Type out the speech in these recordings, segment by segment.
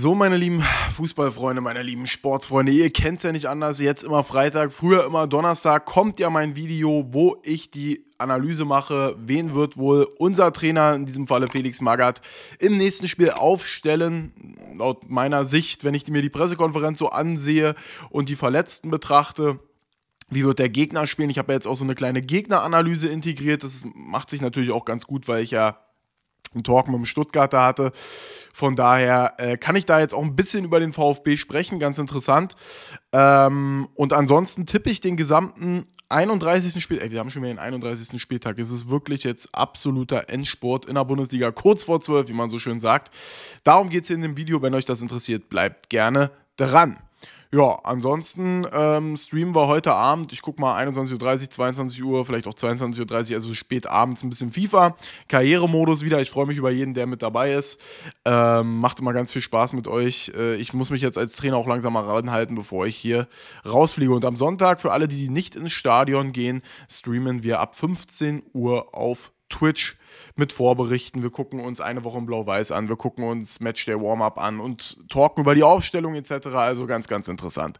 So, meine lieben Fußballfreunde, meine lieben Sportsfreunde, ihr kennt es ja nicht anders. Jetzt immer Freitag, früher immer Donnerstag kommt ja mein Video, wo ich die Analyse mache, wen wird wohl unser Trainer, in diesem Falle Felix Magath, im nächsten Spiel aufstellen. Laut meiner Sicht, wenn ich mir die Pressekonferenz so ansehe und die Verletzten betrachte, wie wird der Gegner spielen? Ich habe ja jetzt auch so eine kleine Gegneranalyse integriert. Das macht sich natürlich auch ganz gut, weil ich ja einen Talk mit dem Stuttgarter hatte. Von daher äh, kann ich da jetzt auch ein bisschen über den VfB sprechen, ganz interessant. Ähm, und ansonsten tippe ich den gesamten 31. Spieltag, wir haben schon wieder den 31. Spieltag, es ist wirklich jetzt absoluter Endsport in der Bundesliga, kurz vor 12, wie man so schön sagt. Darum geht es in dem Video, wenn euch das interessiert, bleibt gerne dran. Ja, ansonsten ähm, streamen wir heute Abend, ich gucke mal 21.30 Uhr, 22 Uhr, vielleicht auch 22.30 Uhr, also spät abends ein bisschen FIFA. Karrieremodus wieder, ich freue mich über jeden, der mit dabei ist. Ähm, macht immer ganz viel Spaß mit euch. Äh, ich muss mich jetzt als Trainer auch langsam mal ranhalten, bevor ich hier rausfliege. Und am Sonntag, für alle, die nicht ins Stadion gehen, streamen wir ab 15 Uhr auf Twitch mit Vorberichten. Wir gucken uns eine Woche in Blau-Weiß an. Wir gucken uns Matchday Warm-Up an und talken über die Aufstellung etc. Also ganz, ganz interessant.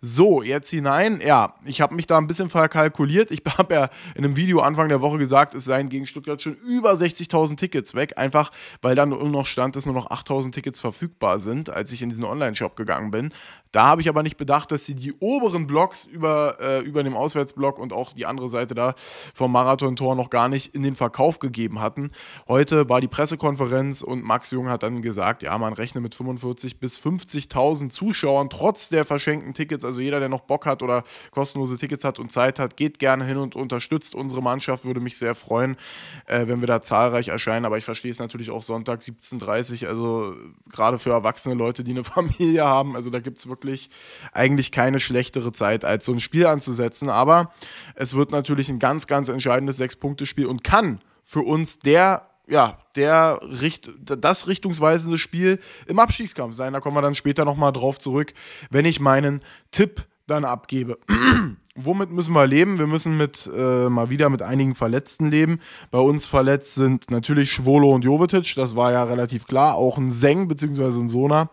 So, jetzt hinein. Ja, ich habe mich da ein bisschen verkalkuliert. Ich habe ja in einem Video Anfang der Woche gesagt, es seien gegen Stuttgart schon über 60.000 Tickets weg. Einfach, weil dann nur noch stand, dass nur noch 8.000 Tickets verfügbar sind, als ich in diesen Online-Shop gegangen bin. Da habe ich aber nicht bedacht, dass sie die oberen Blocks über, äh, über dem Auswärtsblock und auch die andere Seite da vom Marathon-Tor noch gar nicht in den Verkauf gegeben hatten. Heute war die Pressekonferenz und Max Jung hat dann gesagt, ja, man rechne mit 45.000 bis 50.000 Zuschauern trotz der verschenkten Tickets. Also jeder, der noch Bock hat oder kostenlose Tickets hat und Zeit hat, geht gerne hin und unterstützt unsere Mannschaft. Würde mich sehr freuen, äh, wenn wir da zahlreich erscheinen. Aber ich verstehe es natürlich auch Sonntag 17.30 Uhr. Also gerade für erwachsene Leute, die eine Familie haben. Also da gibt es wirklich eigentlich keine schlechtere Zeit, als so ein Spiel anzusetzen. Aber es wird natürlich ein ganz, ganz entscheidendes Sechs-Punkte-Spiel und kann für uns der, ja, der Richt das richtungsweisende Spiel im Abstiegskampf sein. Da kommen wir dann später nochmal drauf zurück, wenn ich meinen Tipp dann abgebe. womit müssen wir leben? Wir müssen mit äh, mal wieder mit einigen Verletzten leben. Bei uns verletzt sind natürlich Schwolo und Jovetic, das war ja relativ klar. Auch ein Seng bzw. ein Sona.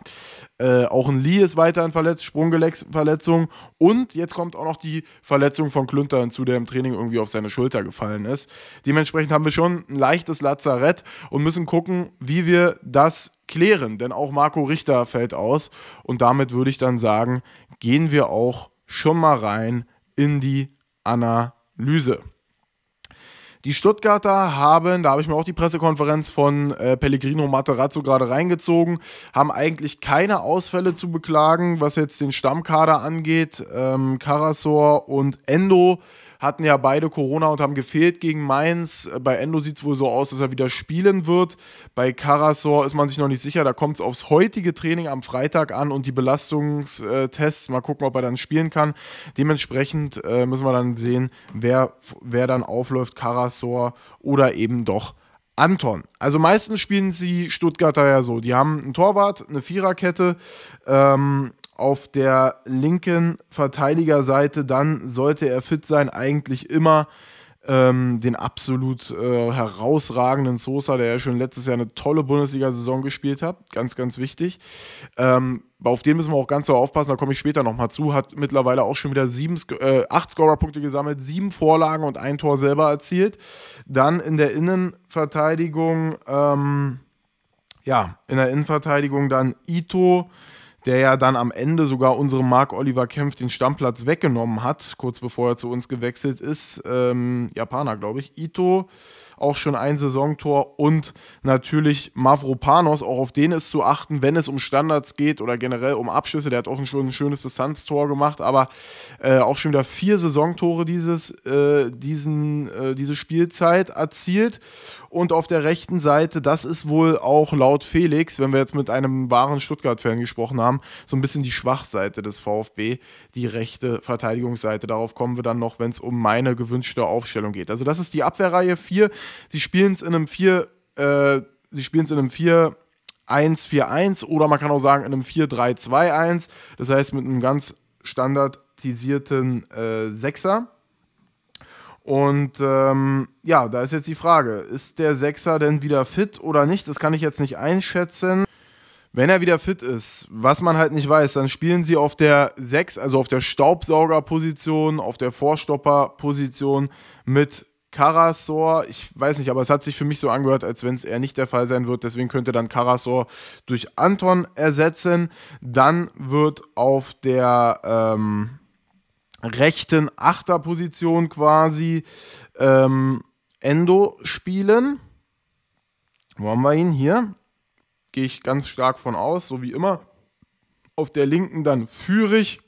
Äh, auch ein Lee ist weiterhin verletzt, Sprunggelenkverletzung. Und jetzt kommt auch noch die Verletzung von Klünter hinzu, der im Training irgendwie auf seine Schulter gefallen ist. Dementsprechend haben wir schon ein leichtes Lazarett und müssen gucken, wie wir das klären. Denn auch Marco Richter fällt aus. Und damit würde ich dann sagen, gehen wir auch schon mal rein in die Analyse. Die Stuttgarter haben, da habe ich mir auch die Pressekonferenz von äh, Pellegrino Materazzo gerade reingezogen, haben eigentlich keine Ausfälle zu beklagen, was jetzt den Stammkader angeht. Ähm, Karasor und Endo hatten ja beide Corona und haben gefehlt gegen Mainz. Bei Endo sieht es wohl so aus, dass er wieder spielen wird. Bei Karasor ist man sich noch nicht sicher. Da kommt es aufs heutige Training am Freitag an und die Belastungstests. Mal gucken, ob er dann spielen kann. Dementsprechend äh, müssen wir dann sehen, wer, wer dann aufläuft, Karasor oder eben doch Anton. Also meistens spielen sie Stuttgarter ja so. Die haben einen Torwart, eine Viererkette ähm, auf der linken Verteidigerseite dann, sollte er fit sein, eigentlich immer ähm, den absolut äh, herausragenden Sosa, der ja schon letztes Jahr eine tolle Bundesliga-Saison gespielt hat. Ganz, ganz wichtig. Ähm, auf den müssen wir auch ganz so aufpassen, da komme ich später nochmal zu. Hat mittlerweile auch schon wieder sieben, äh, acht Scorerpunkte gesammelt, sieben Vorlagen und ein Tor selber erzielt. Dann in der Innenverteidigung, ähm, ja, in der Innenverteidigung dann Ito der ja dann am Ende sogar unserem Mark Oliver Kempf den Stammplatz weggenommen hat, kurz bevor er zu uns gewechselt ist. Ähm, Japaner, glaube ich. Ito auch schon ein Saisontor und natürlich Mavropanos, auch auf den ist zu achten, wenn es um Standards geht oder generell um Abschlüsse. Der hat auch schon ein schönes Distanztor gemacht, aber äh, auch schon wieder vier Saisontore dieses, äh, diesen, äh, diese Spielzeit erzielt. Und auf der rechten Seite, das ist wohl auch laut Felix, wenn wir jetzt mit einem wahren Stuttgart-Fan gesprochen haben, so ein bisschen die Schwachseite des VfB, die rechte Verteidigungsseite. Darauf kommen wir dann noch, wenn es um meine gewünschte Aufstellung geht. Also das ist die Abwehrreihe 4. Sie spielen es in einem 4, äh, sie spielen es in einem 4, 1-4-1 oder man kann auch sagen in einem 4-3-2-1. Das heißt mit einem ganz standardisierten äh, Sechser. Und ähm, ja, da ist jetzt die Frage, ist der Sechser denn wieder fit oder nicht? Das kann ich jetzt nicht einschätzen. Wenn er wieder fit ist, was man halt nicht weiß, dann spielen sie auf der 6, also auf der Staubsaugerposition, auf der Vorstopperposition mit Karasor, ich weiß nicht, aber es hat sich für mich so angehört, als wenn es eher nicht der Fall sein wird. Deswegen könnte dann Karasor durch Anton ersetzen. Dann wird auf der ähm, rechten Achterposition quasi ähm, Endo spielen. Wo haben wir ihn? Hier. Gehe ich ganz stark von aus, so wie immer. Auf der linken dann Führig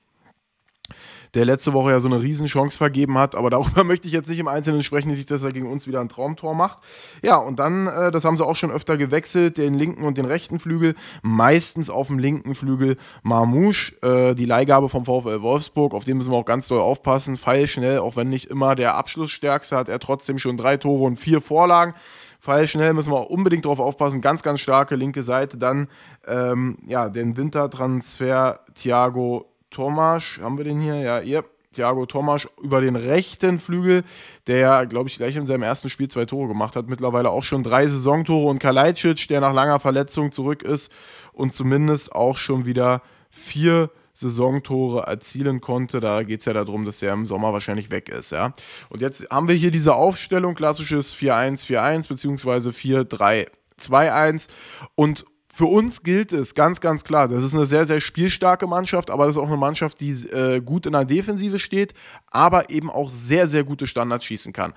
der letzte Woche ja so eine Riesenchance vergeben hat. Aber darüber möchte ich jetzt nicht im Einzelnen sprechen, dass er gegen uns wieder ein Traumtor macht. Ja, und dann, äh, das haben sie auch schon öfter gewechselt, den linken und den rechten Flügel. Meistens auf dem linken Flügel Marmouche, äh, die Leihgabe vom VfL Wolfsburg. Auf den müssen wir auch ganz doll aufpassen. Pfeilschnell, auch wenn nicht immer der Abschlussstärkste, hat er trotzdem schon drei Tore und vier Vorlagen. Pfeilschnell müssen wir auch unbedingt drauf aufpassen. Ganz, ganz starke linke Seite. Dann ähm, ja, den Wintertransfer Thiago Tomasch, haben wir den hier? Ja, ihr. Thiago Tomasch über den rechten Flügel, der ja, glaube ich, gleich in seinem ersten Spiel zwei Tore gemacht hat. Mittlerweile auch schon drei Saisontore und Kalajdzic, der nach langer Verletzung zurück ist und zumindest auch schon wieder vier Saisontore erzielen konnte. Da geht es ja darum, dass er im Sommer wahrscheinlich weg ist. Ja? Und jetzt haben wir hier diese Aufstellung, klassisches 4-1-4-1 bzw. 4-3-2-1 und für uns gilt es ganz, ganz klar, das ist eine sehr, sehr spielstarke Mannschaft, aber das ist auch eine Mannschaft, die äh, gut in der Defensive steht, aber eben auch sehr, sehr gute Standards schießen kann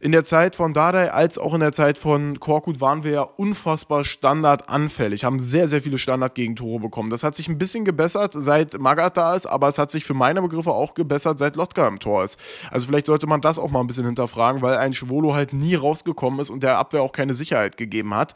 in der Zeit von Dardai als auch in der Zeit von Korkut waren wir ja unfassbar standardanfällig, haben sehr, sehr viele Standardgegentore bekommen. Das hat sich ein bisschen gebessert, seit Magat da ist, aber es hat sich für meine Begriffe auch gebessert, seit Lotka im Tor ist. Also vielleicht sollte man das auch mal ein bisschen hinterfragen, weil ein Schwolo halt nie rausgekommen ist und der Abwehr auch keine Sicherheit gegeben hat.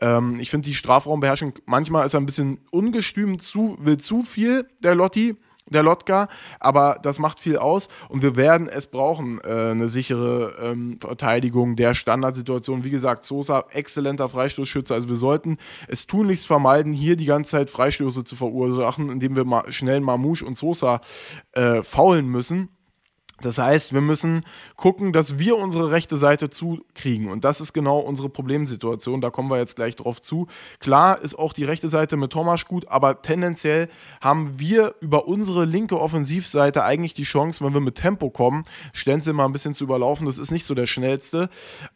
Ähm, ich finde die Strafraumbeherrschung, manchmal ist er ein bisschen ungestüm, zu, will zu viel, der Lotti der Lotka, aber das macht viel aus und wir werden es brauchen, äh, eine sichere ähm, Verteidigung der Standardsituation. Wie gesagt, Sosa, exzellenter Freistoßschütze, also wir sollten es tunlichst vermeiden, hier die ganze Zeit Freistöße zu verursachen, indem wir mal schnell Mamouche und Sosa äh, faulen müssen. Das heißt, wir müssen gucken, dass wir unsere rechte Seite zukriegen. Und das ist genau unsere Problemsituation. Da kommen wir jetzt gleich drauf zu. Klar ist auch die rechte Seite mit Thomas gut, aber tendenziell haben wir über unsere linke Offensivseite eigentlich die Chance, wenn wir mit Tempo kommen, Stenzel mal ein bisschen zu überlaufen. Das ist nicht so der schnellste.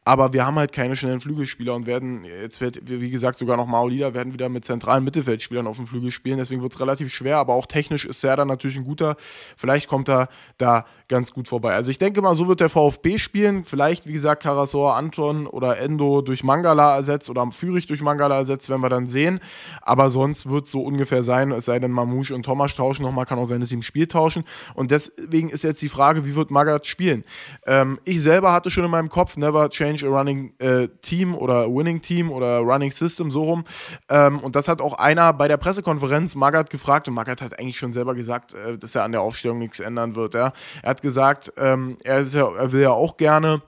Aber wir haben halt keine schnellen Flügelspieler und werden, jetzt wird, wie gesagt, sogar noch Maolida, werden wieder mit zentralen Mittelfeldspielern auf dem Flügel spielen. Deswegen wird es relativ schwer. Aber auch technisch ist Serda natürlich ein guter. Vielleicht kommt er da ganz gut vorbei. Also ich denke mal, so wird der VfB spielen. Vielleicht, wie gesagt, Karasor, Anton oder Endo durch Mangala ersetzt oder Führig durch Mangala ersetzt, werden wir dann sehen. Aber sonst wird es so ungefähr sein, es sei denn, Mamouche und Thomas tauschen nochmal, kann auch sein, dass sie im Spiel tauschen. Und deswegen ist jetzt die Frage, wie wird Magat spielen? Ähm, ich selber hatte schon in meinem Kopf, never change a running äh, team oder winning team oder running system, so rum. Ähm, und das hat auch einer bei der Pressekonferenz Magat gefragt und Magat hat eigentlich schon selber gesagt, äh, dass er an der Aufstellung nichts ändern wird. Ja? Er hat hat gesagt, ähm, er, ja, er will ja auch gerne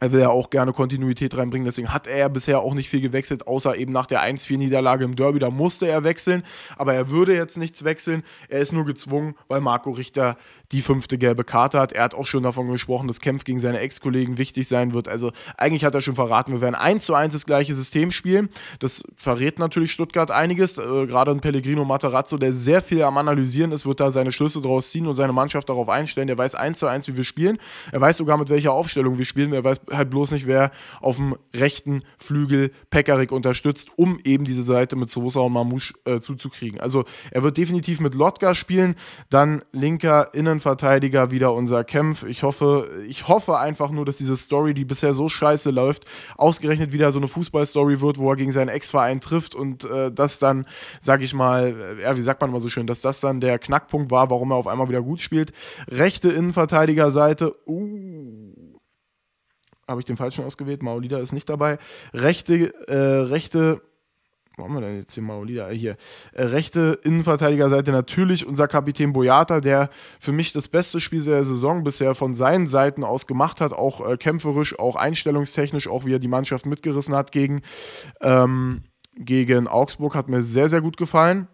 er will ja auch gerne Kontinuität reinbringen, deswegen hat er ja bisher auch nicht viel gewechselt, außer eben nach der 1-4-Niederlage im Derby, da musste er wechseln, aber er würde jetzt nichts wechseln, er ist nur gezwungen, weil Marco Richter die fünfte gelbe Karte hat. Er hat auch schon davon gesprochen, dass Kempf gegen seine Ex-Kollegen wichtig sein wird, also eigentlich hat er schon verraten, wir werden 1 zu 1 das gleiche System spielen, das verrät natürlich Stuttgart einiges, äh, gerade ein Pellegrino Materazzo, der sehr viel am Analysieren ist, wird da seine Schlüsse draus ziehen und seine Mannschaft darauf einstellen, der weiß 1 zu 1, wie wir spielen, er weiß sogar, mit welcher Aufstellung wir spielen, er weiß halt bloß nicht, wer auf dem rechten Flügel Pekarik unterstützt, um eben diese Seite mit Sosa und Mamouche äh, zuzukriegen. Also er wird definitiv mit Lotka spielen, dann linker Innenverteidiger wieder unser Kämpf. Ich hoffe, ich hoffe einfach nur, dass diese Story, die bisher so scheiße läuft, ausgerechnet wieder so eine Fußballstory wird, wo er gegen seinen Ex-Verein trifft und äh, das dann, sag ich mal, äh, ja, wie sagt man immer so schön, dass das dann der Knackpunkt war, warum er auf einmal wieder gut spielt. Rechte Innenverteidigerseite, uh, habe ich den falschen ausgewählt. Maolida ist nicht dabei. Rechte, äh, rechte, wo haben wir denn jetzt hier Maolida? Ah, hier. Äh, rechte Innenverteidigerseite natürlich unser Kapitän Boyata, der für mich das beste Spiel der Saison bisher von seinen Seiten aus gemacht hat. Auch äh, kämpferisch, auch einstellungstechnisch, auch wie er die Mannschaft mitgerissen hat gegen, ähm, gegen Augsburg. Hat mir sehr, sehr gut gefallen.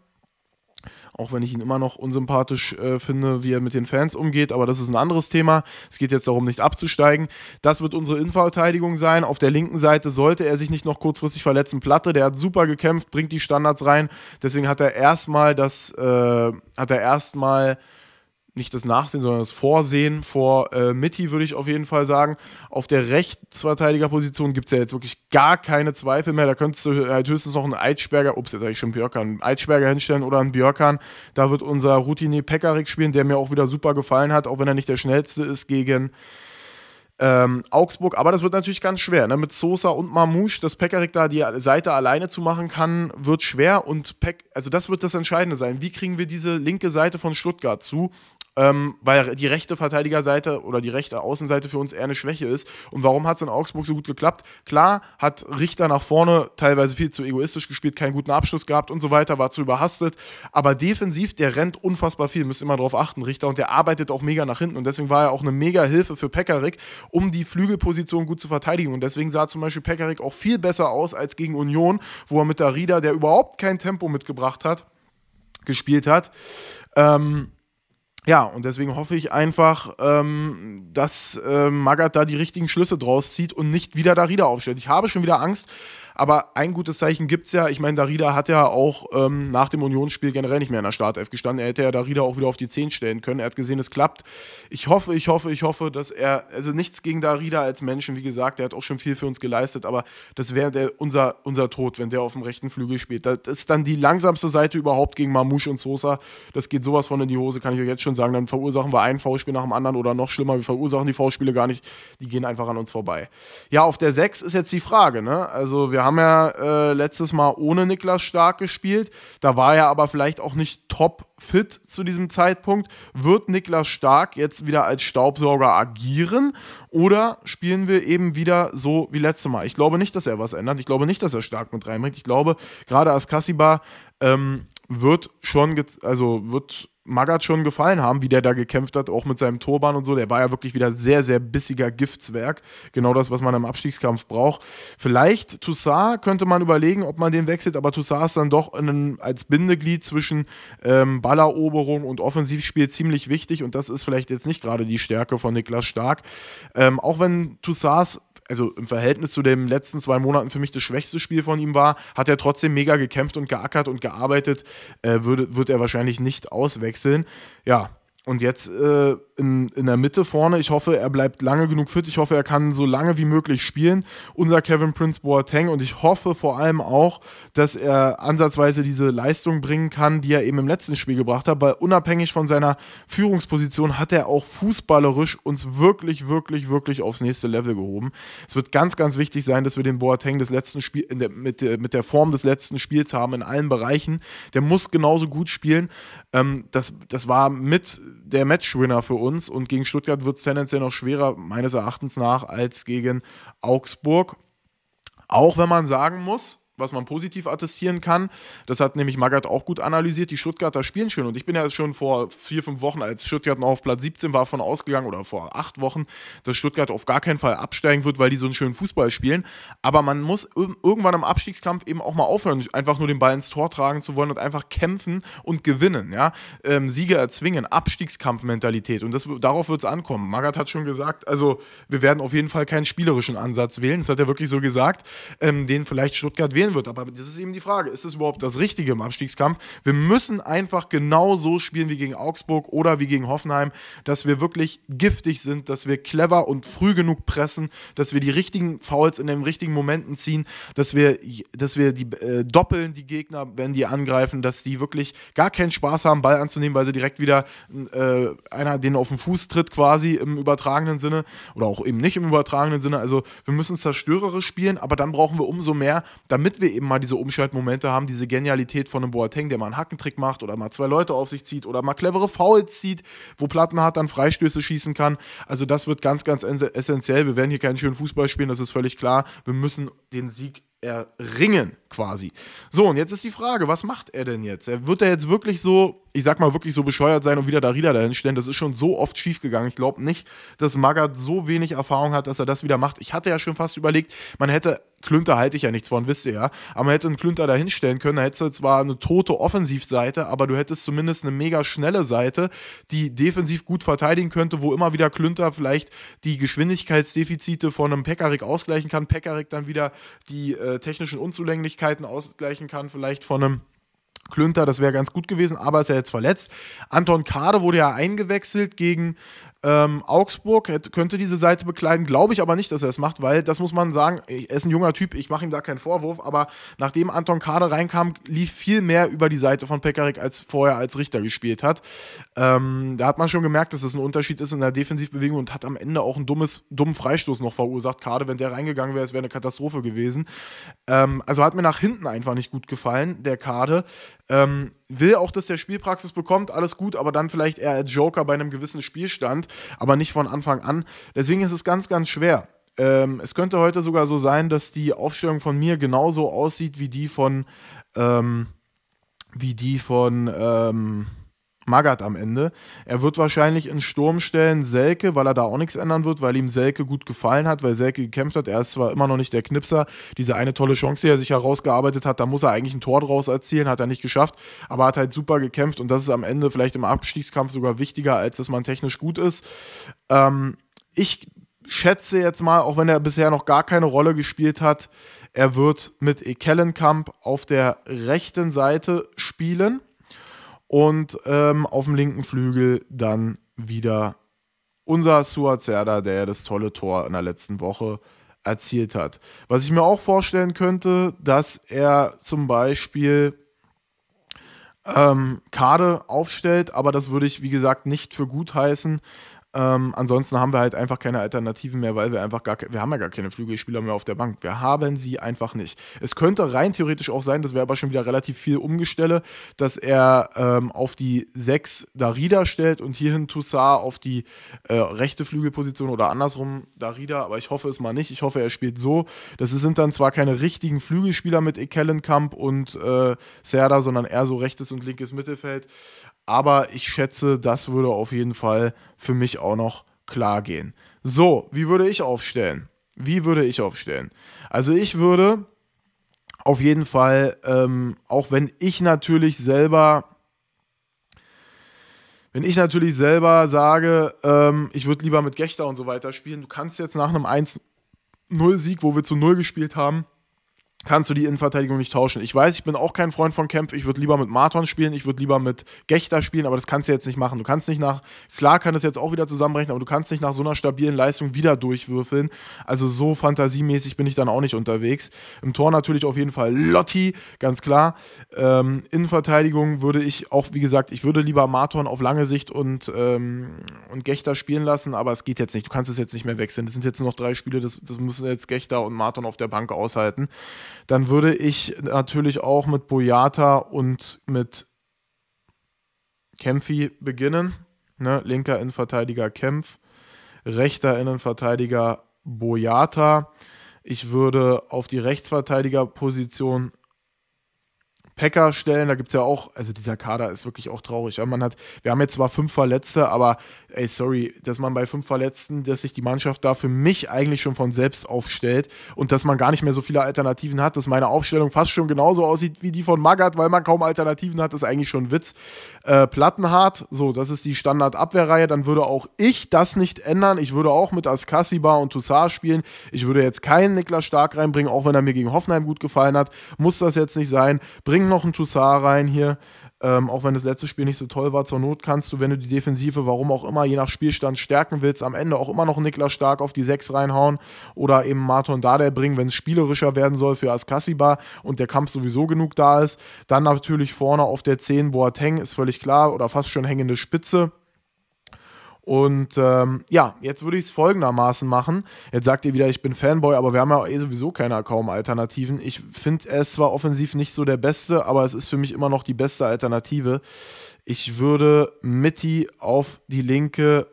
Auch wenn ich ihn immer noch unsympathisch äh, finde, wie er mit den Fans umgeht, aber das ist ein anderes Thema. Es geht jetzt darum, nicht abzusteigen. Das wird unsere Innenverteidigung sein. Auf der linken Seite sollte er sich nicht noch kurzfristig verletzen. Platte, der hat super gekämpft, bringt die Standards rein. Deswegen hat er erstmal das, äh, hat er erstmal nicht das Nachsehen, sondern das Vorsehen vor äh, Mitty, würde ich auf jeden Fall sagen. Auf der Rechtsverteidigerposition gibt es ja jetzt wirklich gar keine Zweifel mehr. Da könntest du halt höchstens noch einen Eitschberger, ups, jetzt sage ich schon Björkan, einen Eitschberger hinstellen oder einen Björkan. Da wird unser Routine Pekarik spielen, der mir auch wieder super gefallen hat, auch wenn er nicht der schnellste ist gegen ähm, Augsburg. Aber das wird natürlich ganz schwer. Ne? Mit Sosa und Mamouche, dass Pekarik da die Seite alleine zu machen kann, wird schwer. Und Pek also das wird das Entscheidende sein. Wie kriegen wir diese linke Seite von Stuttgart zu? ähm, weil die rechte Verteidigerseite oder die rechte Außenseite für uns eher eine Schwäche ist. Und warum hat es in Augsburg so gut geklappt? Klar hat Richter nach vorne teilweise viel zu egoistisch gespielt, keinen guten Abschluss gehabt und so weiter, war zu überhastet. Aber defensiv, der rennt unfassbar viel, müsst immer drauf achten, Richter. Und der arbeitet auch mega nach hinten. Und deswegen war er auch eine mega Hilfe für Pekarik, um die Flügelposition gut zu verteidigen. Und deswegen sah zum Beispiel Pekarik auch viel besser aus als gegen Union, wo er mit der Rieder, der überhaupt kein Tempo mitgebracht hat, gespielt hat. Ähm, ja, und deswegen hoffe ich einfach, ähm, dass äh, Magath da die richtigen Schlüsse draus zieht und nicht wieder Darida aufstellt. Ich habe schon wieder Angst, aber ein gutes Zeichen gibt es ja. Ich meine, Darida hat ja auch ähm, nach dem Unionsspiel generell nicht mehr in der Startelf gestanden. Er hätte ja Darida auch wieder auf die 10 stellen können. Er hat gesehen, es klappt. Ich hoffe, ich hoffe, ich hoffe, dass er, also nichts gegen Darida als Menschen, wie gesagt, der hat auch schon viel für uns geleistet, aber das wäre unser, unser Tod, wenn der auf dem rechten Flügel spielt. Das ist dann die langsamste Seite überhaupt gegen Mamouche und Sosa. Das geht sowas von in die Hose, kann ich euch jetzt schon sagen. Dann verursachen wir ein V-Spiel nach dem anderen oder noch schlimmer, wir verursachen die V-Spiele gar nicht. Die gehen einfach an uns vorbei. Ja, auf der 6 ist jetzt die Frage, ne? Also wir wir haben ja äh, letztes Mal ohne Niklas Stark gespielt. Da war er aber vielleicht auch nicht top fit zu diesem Zeitpunkt. Wird Niklas Stark jetzt wieder als Staubsauger agieren oder spielen wir eben wieder so wie letztes Mal? Ich glaube nicht, dass er was ändert. Ich glaube nicht, dass er Stark mit reinbringt. Ich glaube, gerade Askasiba ähm, wird schon, also wird Magath schon gefallen haben, wie der da gekämpft hat, auch mit seinem Turban und so. Der war ja wirklich wieder sehr, sehr bissiger Giftswerk. Genau das, was man im Abstiegskampf braucht. Vielleicht Toussaint könnte man überlegen, ob man den wechselt, aber Toussaint ist dann doch in, als Bindeglied zwischen ähm, Balleroberung und Offensivspiel ziemlich wichtig und das ist vielleicht jetzt nicht gerade die Stärke von Niklas Stark. Ähm, auch wenn Toussaint also im Verhältnis zu den letzten zwei Monaten für mich das schwächste Spiel von ihm war, hat er trotzdem mega gekämpft und geackert und gearbeitet. Äh, würde, wird er wahrscheinlich nicht auswechseln. Ja, und jetzt äh, in, in der Mitte vorne. Ich hoffe, er bleibt lange genug fit. Ich hoffe, er kann so lange wie möglich spielen. Unser Kevin Prince Boateng. Und ich hoffe vor allem auch, dass er ansatzweise diese Leistung bringen kann, die er eben im letzten Spiel gebracht hat. Weil unabhängig von seiner Führungsposition hat er auch fußballerisch uns wirklich, wirklich, wirklich aufs nächste Level gehoben. Es wird ganz, ganz wichtig sein, dass wir den Boateng des letzten Spiel, der, mit, der, mit der Form des letzten Spiels haben in allen Bereichen. Der muss genauso gut spielen. Ähm, das, das war mit der Matchwinner für uns uns und gegen Stuttgart wird es tendenziell noch schwerer, meines Erachtens nach, als gegen Augsburg. Auch wenn man sagen muss, was man positiv attestieren kann. Das hat nämlich Magath auch gut analysiert. Die Stuttgarter spielen schön. Und ich bin ja schon vor vier, fünf Wochen, als Stuttgart noch auf Platz 17 war, von ausgegangen oder vor acht Wochen, dass Stuttgart auf gar keinen Fall absteigen wird, weil die so einen schönen Fußball spielen. Aber man muss irgendwann im Abstiegskampf eben auch mal aufhören, einfach nur den Ball ins Tor tragen zu wollen und einfach kämpfen und gewinnen. Ja? Ähm, Siege erzwingen, Abstiegskampfmentalität. Und das, darauf wird es ankommen. Magath hat schon gesagt, also wir werden auf jeden Fall keinen spielerischen Ansatz wählen. Das hat er wirklich so gesagt, ähm, den vielleicht Stuttgart wählen spielen wird. Aber das ist eben die Frage, ist es überhaupt das Richtige im Abstiegskampf? Wir müssen einfach genau so spielen wie gegen Augsburg oder wie gegen Hoffenheim, dass wir wirklich giftig sind, dass wir clever und früh genug pressen, dass wir die richtigen Fouls in den richtigen Momenten ziehen, dass wir, dass wir die äh, doppeln, die Gegner, wenn die angreifen, dass die wirklich gar keinen Spaß haben, Ball anzunehmen, weil sie direkt wieder äh, einer den auf den Fuß tritt quasi im übertragenen Sinne oder auch eben nicht im übertragenen Sinne. Also wir müssen zerstörerisch spielen, aber dann brauchen wir umso mehr, damit wir wir eben mal diese Umschaltmomente haben, diese Genialität von einem Boateng, der mal einen Hackentrick macht oder mal zwei Leute auf sich zieht oder mal clevere Fouls zieht, wo Plattenhardt dann Freistöße schießen kann. Also das wird ganz, ganz essentiell. Wir werden hier keinen schönen Fußball spielen, das ist völlig klar. Wir müssen den Sieg erringen quasi. So, und jetzt ist die Frage, was macht er denn jetzt? Er wird er jetzt wirklich so, ich sag mal, wirklich so bescheuert sein und wieder Darida dahin stellen? Das ist schon so oft schiefgegangen. Ich glaube nicht, dass Magath so wenig Erfahrung hat, dass er das wieder macht. Ich hatte ja schon fast überlegt, man hätte, Klünter halte ich ja nichts von, wisst ihr ja, aber man hätte einen Klünter dahin stellen können. Da hättest du zwar eine tote Offensivseite, aber du hättest zumindest eine mega schnelle Seite, die defensiv gut verteidigen könnte, wo immer wieder Klünter vielleicht die Geschwindigkeitsdefizite von einem Pekarik ausgleichen kann. Pekarik dann wieder die äh, äh, technischen Unzulänglichkeiten ausgleichen kann, vielleicht von einem Klünter, das wäre ganz gut gewesen, aber ist ja jetzt verletzt. Anton Kade wurde ja eingewechselt gegen ähm, Augsburg hätte, könnte diese Seite bekleiden, glaube ich aber nicht, dass er es macht, weil das muss man sagen, er ist ein junger Typ, ich mache ihm da keinen Vorwurf, aber nachdem Anton Kader reinkam, lief viel mehr über die Seite von Pekarik, als vorher als Richter gespielt hat. Ähm, da hat man schon gemerkt, dass es ein Unterschied ist in der Defensivbewegung und hat am Ende auch einen dummes, dummen Freistoß noch verursacht. Kader, wenn der reingegangen wäre, es wäre eine Katastrophe gewesen. Ähm, also hat mir nach hinten einfach nicht gut gefallen, der Kader. Ähm, will auch, dass er Spielpraxis bekommt, alles gut, aber dann vielleicht eher als Joker bei einem gewissen Spielstand, aber nicht von Anfang an. Deswegen ist es ganz, ganz schwer. Ähm, es könnte heute sogar so sein, dass die Aufstellung von mir genauso aussieht wie die von ähm, wie die von ähm, Magat am Ende. Er wird wahrscheinlich in Sturm stellen Selke, weil er da auch nichts ändern wird, weil ihm Selke gut gefallen hat, weil Selke gekämpft hat. Er ist zwar immer noch nicht der Knipser, diese eine tolle Chance, die er sich herausgearbeitet hat, da muss er eigentlich ein Tor draus erzielen, hat er nicht geschafft, aber hat halt super gekämpft und das ist am Ende vielleicht im Abstiegskampf sogar wichtiger, als dass man technisch gut ist. Ähm, ich schätze jetzt mal, auch wenn er bisher noch gar keine Rolle gespielt hat, er wird mit Ekellenkamp auf der rechten Seite spielen und ähm, auf dem linken Flügel dann wieder unser Suazerda, der das tolle Tor in der letzten Woche erzielt hat. Was ich mir auch vorstellen könnte, dass er zum Beispiel ähm, Kade aufstellt, aber das würde ich, wie gesagt, nicht für gut heißen, ähm, ansonsten haben wir halt einfach keine Alternativen mehr, weil wir einfach gar, wir haben ja gar keine Flügelspieler mehr auf der Bank. Wir haben sie einfach nicht. Es könnte rein theoretisch auch sein, das wäre aber schon wieder relativ viel Umgestelle, dass er ähm, auf die 6 Darida stellt und hierhin Toussaint auf die äh, rechte Flügelposition oder andersrum Darida, aber ich hoffe es mal nicht. Ich hoffe, er spielt so. Das sind dann zwar keine richtigen Flügelspieler mit Ekellenkamp und äh, Serda, sondern eher so rechtes und linkes Mittelfeld. Aber ich schätze, das würde auf jeden Fall für mich auch noch klar gehen. So, wie würde ich aufstellen? Wie würde ich aufstellen? Also ich würde auf jeden Fall, ähm, auch wenn ich natürlich selber, wenn ich natürlich selber sage, ähm, ich würde lieber mit Gechter und so weiter spielen, du kannst jetzt nach einem 1-0-Sieg, wo wir zu 0 gespielt haben, kannst du die Innenverteidigung nicht tauschen. Ich weiß, ich bin auch kein Freund von Kempf. Ich würde lieber mit Marton spielen, ich würde lieber mit Gechter spielen, aber das kannst du jetzt nicht machen. Du kannst nicht nach, klar kann das jetzt auch wieder zusammenrechnen, aber du kannst nicht nach so einer stabilen Leistung wieder durchwürfeln. Also so fantasiemäßig bin ich dann auch nicht unterwegs. Im Tor natürlich auf jeden Fall Lotti, ganz klar. Ähm, Innenverteidigung würde ich auch, wie gesagt, ich würde lieber Marton auf lange Sicht und, ähm, und Gechter spielen lassen, aber es geht jetzt nicht. Du kannst es jetzt nicht mehr wechseln. Das sind jetzt nur noch drei Spiele, das, das müssen jetzt Gechter und Marton auf der Bank aushalten dann würde ich natürlich auch mit Boyata und mit Kempfi beginnen. Ne? Linker Innenverteidiger Kempf, rechter Innenverteidiger Boyata. Ich würde auf die Rechtsverteidigerposition Packer stellen. Da gibt es ja auch, also dieser Kader ist wirklich auch traurig. Ja, man hat, wir haben jetzt zwar fünf Verletzte, aber ey, sorry, dass man bei fünf Verletzten, dass sich die Mannschaft da für mich eigentlich schon von selbst aufstellt und dass man gar nicht mehr so viele Alternativen hat, dass meine Aufstellung fast schon genauso aussieht wie die von Magath, weil man kaum Alternativen hat, ist eigentlich schon ein Witz. Äh, Plattenhardt, so, das ist die Standardabwehrreihe. Dann würde auch ich das nicht ändern. Ich würde auch mit Askasiba und Toussaint spielen. Ich würde jetzt keinen Niklas Stark reinbringen, auch wenn er mir gegen Hoffenheim gut gefallen hat. Muss das jetzt nicht sein. Bring bring noch einen Toussaint rein hier. Ähm, auch wenn das letzte Spiel nicht so toll war, zur Not kannst du, wenn du die Defensive, warum auch immer, je nach Spielstand stärken willst, am Ende auch immer noch Niklas Stark auf die 6 reinhauen oder eben Marton Dardai bringen, wenn es spielerischer werden soll für Askasiba und der Kampf sowieso genug da ist. Dann natürlich vorne auf der 10 Boateng, ist völlig klar, oder fast schon hängende Spitze. Und ähm, ja, jetzt würde ich es folgendermaßen machen. Jetzt sagt ihr wieder, ich bin Fanboy, aber wir haben ja eh sowieso keine kaum Alternativen. Ich finde es zwar offensiv nicht so der beste, aber es ist für mich immer noch die beste Alternative. Ich würde Mitty auf die linke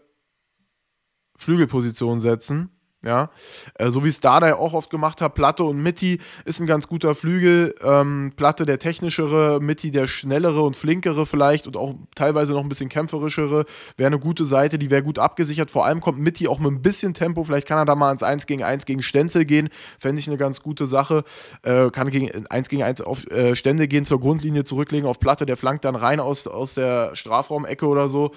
Flügelposition setzen ja, äh, so wie es Dardai auch oft gemacht hat, Platte und Mitty ist ein ganz guter Flügel. Ähm, Platte der technischere, Mitty der schnellere und flinkere vielleicht und auch teilweise noch ein bisschen kämpferischere. Wäre eine gute Seite, die wäre gut abgesichert. Vor allem kommt Mitty auch mit ein bisschen Tempo. Vielleicht kann er da mal ins 1 gegen 1 gegen Stenzel gehen. Fände ich eine ganz gute Sache. Äh, kann gegen 1 gegen 1 auf äh, Stände gehen, zur Grundlinie zurücklegen auf Platte. Der flankt dann rein aus, aus der Strafraumecke oder so.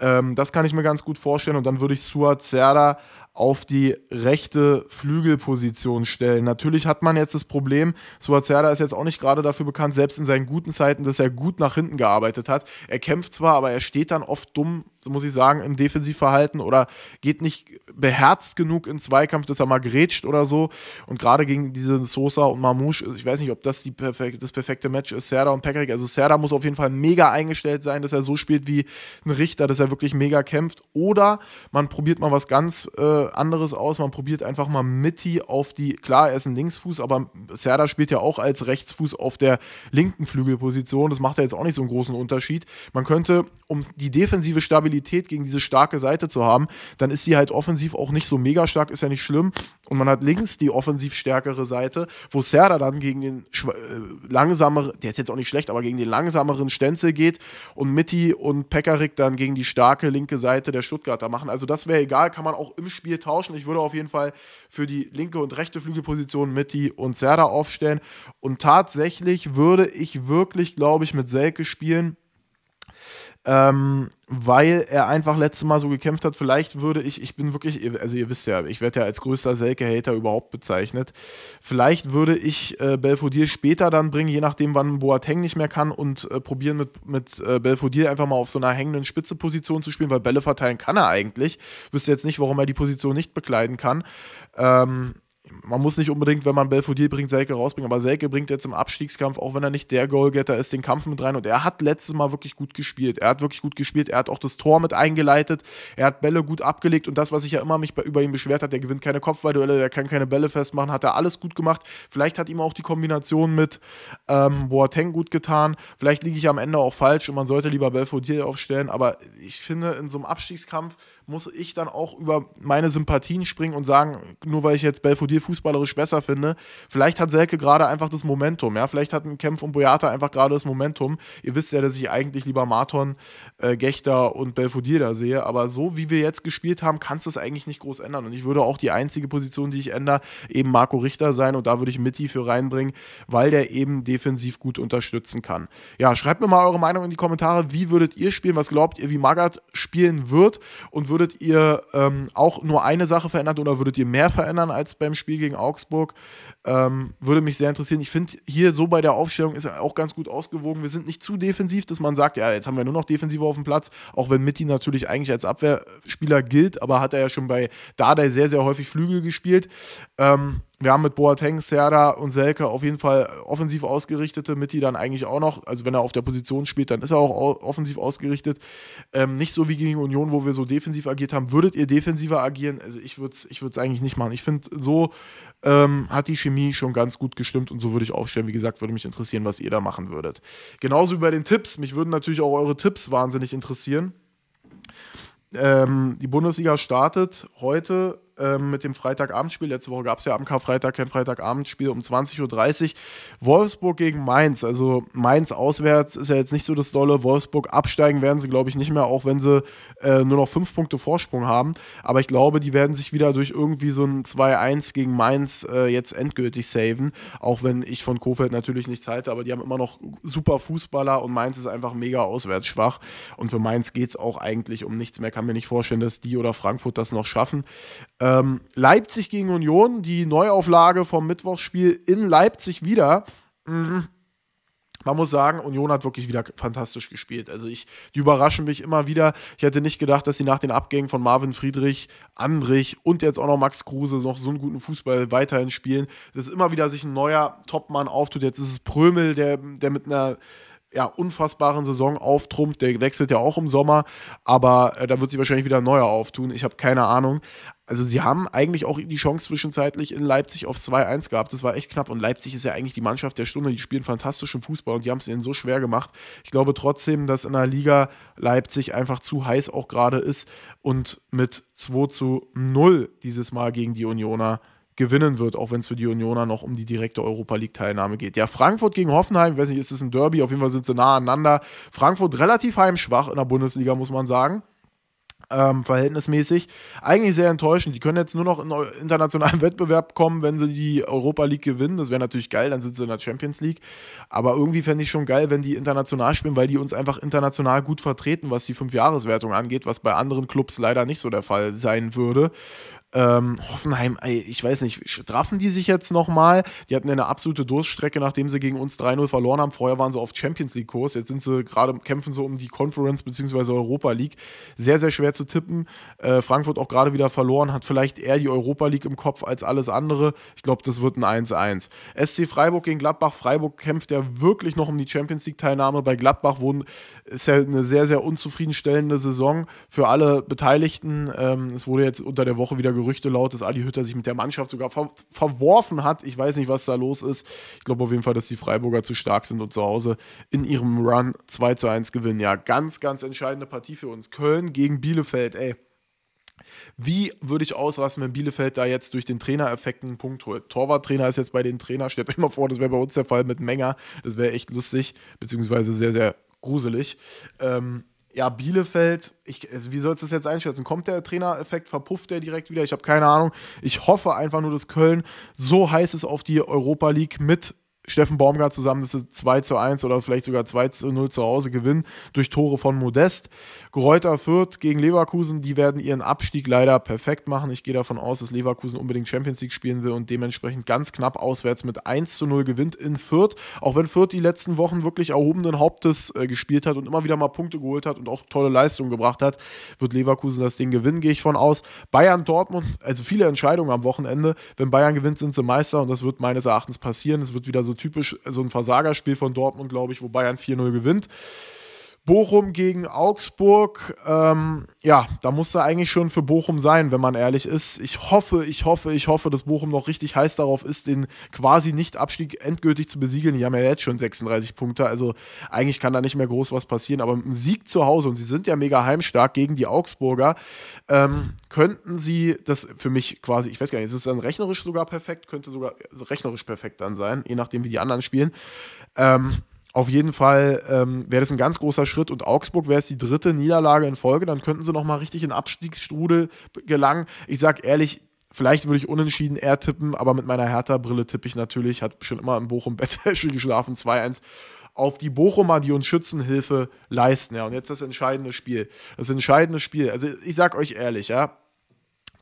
Ähm, das kann ich mir ganz gut vorstellen. Und dann würde ich Suat Serda auf die rechte Flügelposition stellen. Natürlich hat man jetzt das Problem, Suazerda ist jetzt auch nicht gerade dafür bekannt, selbst in seinen guten Zeiten, dass er gut nach hinten gearbeitet hat. Er kämpft zwar, aber er steht dann oft dumm muss ich sagen, im Defensivverhalten oder geht nicht beherzt genug in Zweikampf, dass er mal grätscht oder so. Und gerade gegen diese Sosa und Mamouche, also ich weiß nicht, ob das die perfek das perfekte Match ist, Serda und Pekarik. Also Serda muss auf jeden Fall mega eingestellt sein, dass er so spielt wie ein Richter, dass er wirklich mega kämpft. Oder man probiert mal was ganz äh, anderes aus. Man probiert einfach mal Mitty auf die, klar, er ist ein Linksfuß, aber Serda spielt ja auch als Rechtsfuß auf der linken Flügelposition. Das macht ja jetzt auch nicht so einen großen Unterschied. Man könnte, um die defensive Stabilität Stabilität gegen diese starke Seite zu haben, dann ist sie halt offensiv auch nicht so mega stark, ist ja nicht schlimm. Und man hat links die offensiv stärkere Seite, wo Serda dann gegen den äh, langsameren, der ist jetzt auch nicht schlecht, aber gegen den langsameren Stenzel geht und Mitty und Pekarik dann gegen die starke linke Seite der Stuttgarter machen. Also das wäre egal, kann man auch im Spiel tauschen. Ich würde auf jeden Fall für die linke und rechte Flügelposition Mitty und Serda aufstellen. Und tatsächlich würde ich wirklich, glaube ich, mit Selke spielen ähm, weil er einfach letztes Mal so gekämpft hat. Vielleicht würde ich, ich bin wirklich, also ihr wisst ja, ich werde ja als größter Selke-Hater überhaupt bezeichnet. Vielleicht würde ich äh, Belfodil später dann bringen, je nachdem, wann Boateng nicht mehr kann und äh, probieren mit, mit äh, Belfodil einfach mal auf so einer hängenden Spitzeposition zu spielen, weil Bälle verteilen kann er eigentlich. Wüsste jetzt nicht, warum er die Position nicht bekleiden kann. Ähm, man muss nicht unbedingt, wenn man Belfodil bringt, Selke rausbringen, aber Selke bringt jetzt im Abstiegskampf, auch wenn er nicht der Goalgetter ist, den Kampf mit rein und er hat letztes Mal wirklich gut gespielt. Er hat wirklich gut gespielt, er hat auch das Tor mit eingeleitet, er hat Bälle gut abgelegt und das, was ich ja immer mich über ihn beschwert hat, der gewinnt keine Kopfballduelle, der kann keine Bälle festmachen, hat er alles gut gemacht. Vielleicht hat ihm auch die Kombination mit ähm, Boateng gut getan, vielleicht liege ich am Ende auch falsch und man sollte lieber Belfodil aufstellen, aber ich finde, in so einem Abstiegskampf muss ich dann auch über meine Sympathien springen und sagen, nur weil ich jetzt Belfodil fußballerisch besser finde, vielleicht hat Selke gerade einfach das Momentum, ja, vielleicht ein Kämpf um Boyata einfach gerade das Momentum. Ihr wisst ja, dass ich eigentlich lieber Marton, äh, Gechter und Belfodil da sehe, aber so wie wir jetzt gespielt haben, kannst du es eigentlich nicht groß ändern und ich würde auch die einzige Position, die ich ändere, eben Marco Richter sein und da würde ich Mitty für reinbringen, weil der eben defensiv gut unterstützen kann. Ja, schreibt mir mal eure Meinung in die Kommentare, wie würdet ihr spielen, was glaubt ihr, wie Magath spielen wird und würde würdet ihr ähm, auch nur eine Sache verändern oder würdet ihr mehr verändern als beim Spiel gegen Augsburg? Ähm, würde mich sehr interessieren. Ich finde, hier so bei der Aufstellung ist er auch ganz gut ausgewogen. Wir sind nicht zu defensiv, dass man sagt, ja, jetzt haben wir nur noch Defensive auf dem Platz, auch wenn Mitty natürlich eigentlich als Abwehrspieler gilt, aber hat er ja schon bei Dardai sehr, sehr häufig Flügel gespielt. Ähm, wir haben mit Boateng, Serda und Selke auf jeden Fall offensiv ausgerichtete, Mitti dann eigentlich auch noch, also wenn er auf der Position spielt, dann ist er auch offensiv ausgerichtet. Ähm, nicht so wie gegen Union, wo wir so defensiv agiert haben. Würdet ihr defensiver agieren? Also ich würde es ich eigentlich nicht machen. Ich finde, so ähm, hat die Chemie schon ganz gut gestimmt und so würde ich aufstellen. Wie gesagt, würde mich interessieren, was ihr da machen würdet. Genauso wie bei den Tipps. Mich würden natürlich auch eure Tipps wahnsinnig interessieren. Ähm, die Bundesliga startet heute ähm, mit dem Freitagabendspiel. Letzte Woche gab es ja am Karfreitag kein Freitagabendspiel um 20.30 Uhr. Wolfsburg gegen Mainz. Also Mainz auswärts ist ja jetzt nicht so das Dolle. Wolfsburg absteigen werden sie, glaube ich, nicht mehr, auch wenn sie äh, nur noch fünf Punkte Vorsprung haben. Aber ich glaube, die werden sich wieder durch irgendwie so ein 2-1 gegen Mainz äh, jetzt endgültig saven. Auch wenn ich von Kofeld natürlich nichts halte, aber die haben immer noch super Fußballer und Mainz ist einfach mega auswärts schwach. Und für Mainz geht es auch eigentlich um nichts mehr. Kann mir nicht vorstellen, dass die oder Frankfurt das noch schaffen. Ähm, Leipzig gegen Union, die Neuauflage vom Mittwochsspiel in Leipzig wieder. Mhm. Man muss sagen, Union hat wirklich wieder fantastisch gespielt. Also ich, die überraschen mich immer wieder. Ich hätte nicht gedacht, dass sie nach den Abgängen von Marvin Friedrich, Andrich und jetzt auch noch Max Kruse noch so einen guten Fußball weiterhin spielen. Dass immer wieder sich ein neuer Topmann auftut. Jetzt ist es Prömel, der, der mit einer ja, unfassbaren Saison auftrumpft. Der wechselt ja auch im Sommer, aber äh, da wird sich wahrscheinlich wieder ein neuer auftun. Ich habe keine Ahnung also sie haben eigentlich auch die Chance zwischenzeitlich in Leipzig auf 2-1 gehabt. Das war echt knapp und Leipzig ist ja eigentlich die Mannschaft der Stunde. Die spielen fantastischen Fußball und die haben es ihnen so schwer gemacht. Ich glaube trotzdem, dass in der Liga Leipzig einfach zu heiß auch gerade ist und mit 2 zu 0 dieses Mal gegen die Unioner gewinnen wird, auch wenn es für die Unioner noch um die direkte Europa League-Teilnahme geht. Ja, Frankfurt gegen Hoffenheim, ich weiß nicht, ist es ein Derby, auf jeden Fall sind sie nah aneinander. Frankfurt relativ heimschwach in der Bundesliga, muss man sagen. Ähm, verhältnismäßig. Eigentlich sehr enttäuschend. Die können jetzt nur noch in internationalen Wettbewerb kommen, wenn sie die Europa League gewinnen. Das wäre natürlich geil, dann sind sie in der Champions League. Aber irgendwie fände ich schon geil, wenn die international spielen, weil die uns einfach international gut vertreten, was die Fünfjahreswertung angeht, was bei anderen Clubs leider nicht so der Fall sein würde. Ähm, Hoffenheim, ey, ich weiß nicht, straffen die sich jetzt nochmal? Die hatten eine absolute Durststrecke, nachdem sie gegen uns 3-0 verloren haben. Vorher waren sie auf Champions League-Kurs. Jetzt sind sie gerade, kämpfen so um die Conference bzw. Europa League. Sehr, sehr schwer zu tippen. Äh, Frankfurt auch gerade wieder verloren, hat vielleicht eher die Europa League im Kopf als alles andere. Ich glaube, das wird ein 1-1. SC Freiburg gegen Gladbach. Freiburg kämpft ja wirklich noch um die Champions League-Teilnahme. Bei Gladbach wurden, ist ja eine sehr, sehr unzufriedenstellende Saison für alle Beteiligten. Ähm, es wurde jetzt unter der Woche wieder gerüchtet Gerüchte laut, dass Ali Hütter sich mit der Mannschaft sogar ver verworfen hat. Ich weiß nicht, was da los ist. Ich glaube auf jeden Fall, dass die Freiburger zu stark sind und zu Hause in ihrem Run 2 zu 1 gewinnen. Ja, ganz, ganz entscheidende Partie für uns. Köln gegen Bielefeld, ey. Wie würde ich ausrasten, wenn Bielefeld da jetzt durch den Trainereffekt einen Punkt holt? Torwarttrainer ist jetzt bei den Trainern, stellt euch mal vor, das wäre bei uns der Fall mit Menger. Das wäre echt lustig, beziehungsweise sehr, sehr gruselig. Ähm, ja, Bielefeld, ich, also wie sollst du das jetzt einschätzen? Kommt der Trainereffekt, verpufft der direkt wieder? Ich habe keine Ahnung. Ich hoffe einfach nur, dass Köln so heiß ist auf die Europa League mit Steffen Baumgart zusammen, dass sie 2 zu 1 oder vielleicht sogar 2 zu 0 zu Hause gewinnen durch Tore von Modest. Reuter Fürth gegen Leverkusen, die werden ihren Abstieg leider perfekt machen. Ich gehe davon aus, dass Leverkusen unbedingt Champions League spielen will und dementsprechend ganz knapp auswärts mit 1 zu 0 gewinnt in Fürth. Auch wenn Fürth die letzten Wochen wirklich erhobenen Hauptes äh, gespielt hat und immer wieder mal Punkte geholt hat und auch tolle Leistungen gebracht hat, wird Leverkusen das Ding gewinnen, gehe ich von aus. Bayern Dortmund, also viele Entscheidungen am Wochenende. Wenn Bayern gewinnt, sind sie Meister und das wird meines Erachtens passieren. Es wird wieder so typisch äh, so ein Versagerspiel von Dortmund, glaube ich, wo Bayern 4-0 gewinnt. Bochum gegen Augsburg, ähm, ja, da muss er eigentlich schon für Bochum sein, wenn man ehrlich ist. Ich hoffe, ich hoffe, ich hoffe, dass Bochum noch richtig heiß darauf ist, den quasi Nicht-Abstieg endgültig zu besiegeln. Die haben ja jetzt schon 36 Punkte, also eigentlich kann da nicht mehr groß was passieren. Aber mit einem Sieg zu Hause, und sie sind ja mega heimstark gegen die Augsburger, ähm, könnten sie das für mich quasi, ich weiß gar nicht, ist es dann rechnerisch sogar perfekt, könnte sogar also rechnerisch perfekt dann sein, je nachdem, wie die anderen spielen. Ähm, auf jeden Fall ähm, wäre das ein ganz großer Schritt und Augsburg wäre es die dritte Niederlage in Folge. Dann könnten sie nochmal richtig in Abstiegsstrudel gelangen. Ich sage ehrlich, vielleicht würde ich unentschieden eher tippen, aber mit meiner Hertha-Brille tippe ich natürlich, hat schon immer im Bochum-Bettwäsche geschlafen, 2-1 auf die Bochumer, die uns Schützenhilfe leisten. Ja, und jetzt das entscheidende Spiel. Das entscheidende Spiel. Also ich sag euch ehrlich, ja,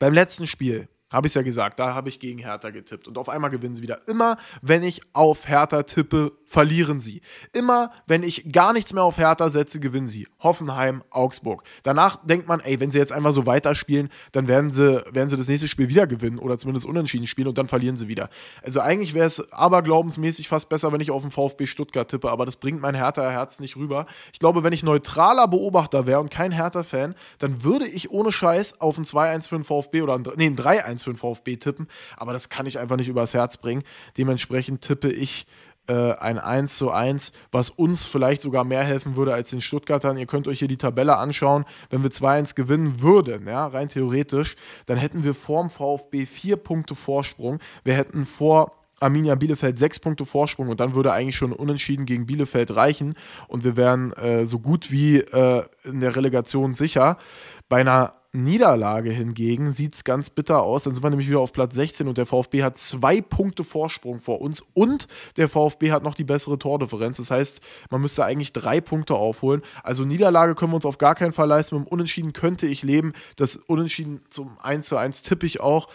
beim letzten Spiel habe ich ja gesagt, da habe ich gegen Hertha getippt. Und auf einmal gewinnen sie wieder. Immer, wenn ich auf Hertha tippe, verlieren sie. Immer, wenn ich gar nichts mehr auf Hertha setze, gewinnen sie. Hoffenheim, Augsburg. Danach denkt man, ey, wenn sie jetzt einfach so weiterspielen, dann werden sie, werden sie das nächste Spiel wieder gewinnen oder zumindest unentschieden spielen und dann verlieren sie wieder. Also eigentlich wäre es aberglaubensmäßig fast besser, wenn ich auf den VfB Stuttgart tippe, aber das bringt mein Hertha-Herz nicht rüber. Ich glaube, wenn ich neutraler Beobachter wäre und kein Hertha-Fan, dann würde ich ohne Scheiß auf ein 2-1 für den VfB oder ein, nee, ein 3-1 für den VfB tippen, aber das kann ich einfach nicht übers Herz bringen. Dementsprechend tippe ich äh, ein 1 zu 1, was uns vielleicht sogar mehr helfen würde als den Stuttgartern. Ihr könnt euch hier die Tabelle anschauen. Wenn wir 2-1 gewinnen würden, ja, rein theoretisch, dann hätten wir vorm VfB vier Punkte Vorsprung. Wir hätten vor Arminia Bielefeld sechs Punkte Vorsprung und dann würde eigentlich schon Unentschieden gegen Bielefeld reichen und wir wären äh, so gut wie äh, in der Relegation sicher. Bei einer Niederlage hingegen sieht es ganz bitter aus. Dann sind wir nämlich wieder auf Platz 16 und der VfB hat zwei Punkte Vorsprung vor uns und der VfB hat noch die bessere Tordifferenz. Das heißt, man müsste eigentlich drei Punkte aufholen. Also Niederlage können wir uns auf gar keinen Fall leisten. Mit dem Unentschieden könnte ich leben. Das Unentschieden zum 1 zu 1 tippe ich auch.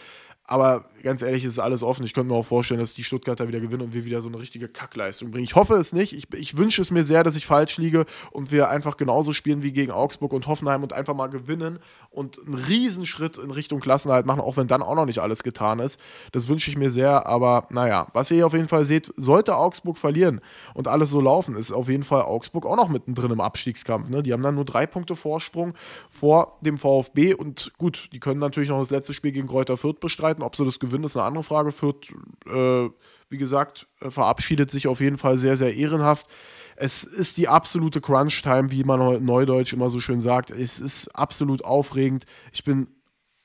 Aber ganz ehrlich, ist alles offen. Ich könnte mir auch vorstellen, dass die Stuttgarter wieder gewinnen und wir wieder so eine richtige Kackleistung bringen. Ich hoffe es nicht. Ich, ich wünsche es mir sehr, dass ich falsch liege und wir einfach genauso spielen wie gegen Augsburg und Hoffenheim und einfach mal gewinnen und einen Riesenschritt in Richtung Klassenhalt machen, auch wenn dann auch noch nicht alles getan ist. Das wünsche ich mir sehr. Aber naja, was ihr hier auf jeden Fall seht, sollte Augsburg verlieren und alles so laufen, ist auf jeden Fall Augsburg auch noch mittendrin im Abstiegskampf. Ne? Die haben dann nur drei Punkte Vorsprung vor dem VfB und gut, die können natürlich noch das letzte Spiel gegen Kräuter Fürth bestreiten werden. Ob sie das gewinnen, ist eine andere Frage. Fürth, äh, wie gesagt, verabschiedet sich auf jeden Fall sehr, sehr ehrenhaft. Es ist die absolute Crunch-Time, wie man neudeutsch immer so schön sagt. Es ist absolut aufregend. Ich bin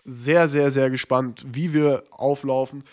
sehr, sehr, sehr gespannt, wie wir auflaufen.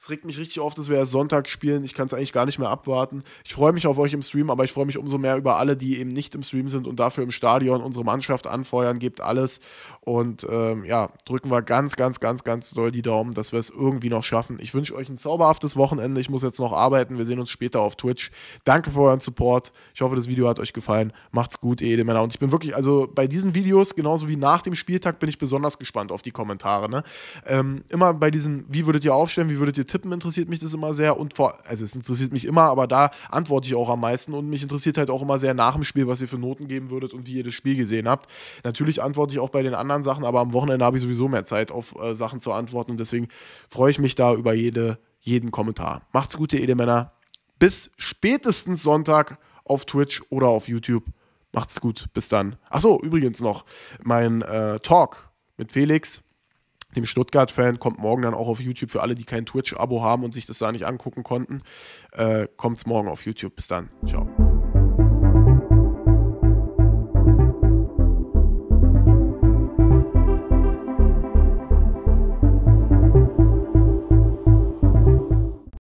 Es regt mich richtig auf, dass wir erst Sonntag spielen. Ich kann es eigentlich gar nicht mehr abwarten. Ich freue mich auf euch im Stream, aber ich freue mich umso mehr über alle, die eben nicht im Stream sind und dafür im Stadion unsere Mannschaft anfeuern. Gebt alles. Und ähm, ja, drücken wir ganz, ganz, ganz, ganz doll die Daumen, dass wir es irgendwie noch schaffen. Ich wünsche euch ein zauberhaftes Wochenende. Ich muss jetzt noch arbeiten. Wir sehen uns später auf Twitch. Danke für euren Support. Ich hoffe, das Video hat euch gefallen. Macht's gut, ihr Edelmänner. Und ich bin wirklich, also bei diesen Videos, genauso wie nach dem Spieltag, bin ich besonders gespannt auf die Kommentare. Ne? Ähm, immer bei diesen, wie würdet ihr aufstellen, wie würdet ihr tippen, interessiert mich das immer sehr. Und vor, also es interessiert mich immer, aber da antworte ich auch am meisten. Und mich interessiert halt auch immer sehr nach dem Spiel, was ihr für Noten geben würdet und wie ihr das Spiel gesehen habt. Natürlich antworte ich auch bei den anderen anderen Sachen, aber am Wochenende habe ich sowieso mehr Zeit, auf äh, Sachen zu antworten. Und deswegen freue ich mich da über jede, jeden Kommentar. Macht's gut, ihr Edelmänner. Bis spätestens Sonntag auf Twitch oder auf YouTube. Macht's gut. Bis dann. Achso, übrigens noch mein äh, Talk mit Felix dem Stuttgart-Fan, kommt morgen dann auch auf YouTube für alle, die kein Twitch-Abo haben und sich das da nicht angucken konnten. Äh, kommt's morgen auf YouTube. Bis dann. Ciao.